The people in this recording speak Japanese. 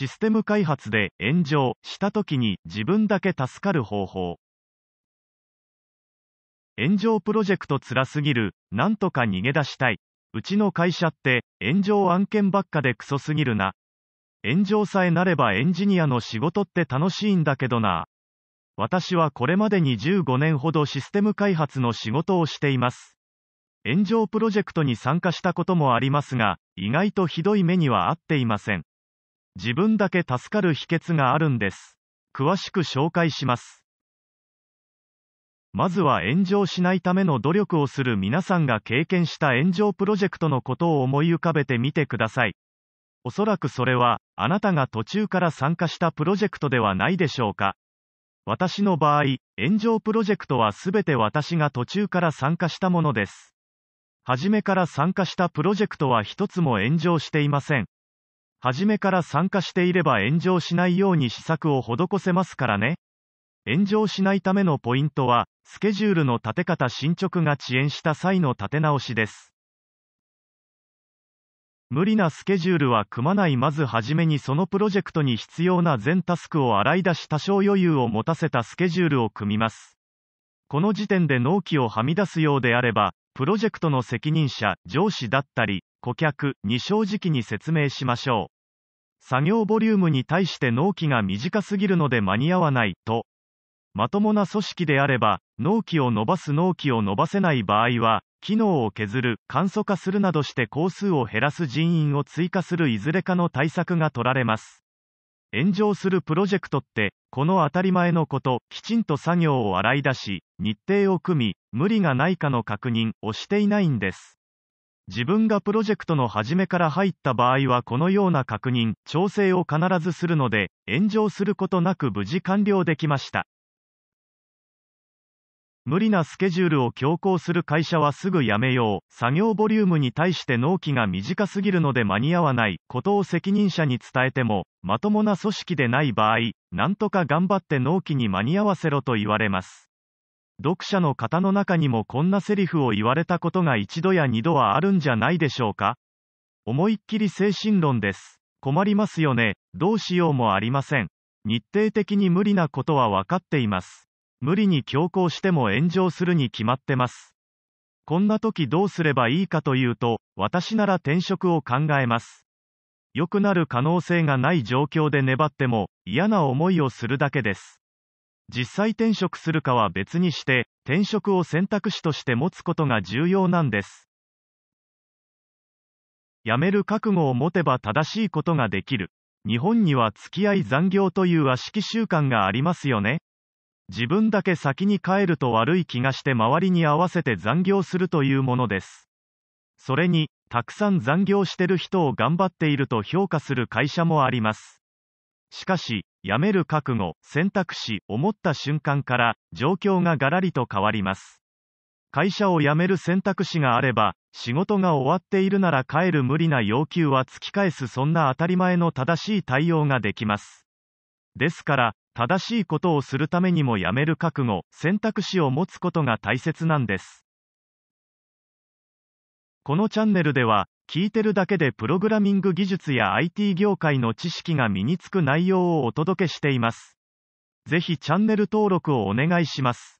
システム開発で炎上した時に自分だけ助かる方法。炎上プロジェクト辛すぎる、なんとか逃げ出したい。うちの会社って炎上案件ばっかでクソすぎるな。炎上さえなればエンジニアの仕事って楽しいんだけどな。私はこれまでに15年ほどシステム開発の仕事をしています。炎上プロジェクトに参加したこともありますが、意外とひどい目には合っていません。自分だけ助かる秘訣があるんです。詳しく紹介します。まずは炎上しないための努力をする皆さんが経験した炎上プロジェクトのことを思い浮かべてみてください。おそらくそれは、あなたが途中から参加したプロジェクトではないでしょうか。私の場合、炎上プロジェクトはすべて私が途中から参加したものです。初めから参加したプロジェクトは一つも炎上していません。初めから参加していれば炎上しないように施策を施せますからね。炎上しないためのポイントは、スケジュールの立て方進捗が遅延した際の立て直しです。無理なスケジュールは組まないまずはじめにそのプロジェクトに必要な全タスクを洗い出し多少余裕を持たせたスケジュールを組みます。この時点で納期をはみ出すようであれば、プロジェクトの責任者、上司だったり、顧客に正直に説明しましょう。作業ボリュームに対して納期が短すぎるので間に合わないと。まともな組織であれば、納期を伸ばす納期を伸ばせない場合は、機能を削る、簡素化するなどして工数を減らす人員を追加するいずれかの対策が取られます。炎上するプロジェクトって、この当たり前のこと、きちんと作業を洗い出し、日程を組み、無理がないかの確認をしていないんです。自分がプロジェクトの初めから入った場合はこのような確認、調整を必ずするので、炎上することなく無事完了できました。無理なスケジュールを強行する会社はすぐやめよう、作業ボリュームに対して納期が短すぎるので間に合わないことを責任者に伝えても、まともな組織でない場合、なんとか頑張って納期に間に合わせろと言われます。読者の方の中にもこんなセリフを言われたことが一度や二度はあるんじゃないでしょうか思いっきり精神論です。困りますよね。どうしようもありません。日程的に無理なことは分かっています。無理に強行しても炎上するに決まってます。こんな時どうすればいいかというと、私なら転職を考えます。良くなる可能性がない状況で粘っても、嫌な思いをするだけです。実際転職するかは別にして、転職を選択肢として持つことが重要なんです。辞める覚悟を持てば正しいことができる。日本には付き合い残業という悪しき習慣がありますよね。自分だけ先に帰ると悪い気がして周りに合わせて残業するというものです。それに、たくさん残業してる人を頑張っていると評価する会社もあります。しかし、辞める覚悟、選択肢、思った瞬間から、状況がガラリと変わります。会社を辞める選択肢があれば、仕事が終わっているなら帰る無理な要求は突き返すそんな当たり前の正しい対応ができます。ですから、正しいことをするためにも辞める覚悟、選択肢を持つことが大切なんです。このチャンネルでは、聞いてるだけでプログラミング技術や IT 業界の知識が身につく内容をお届けしています。ぜひチャンネル登録をお願いします。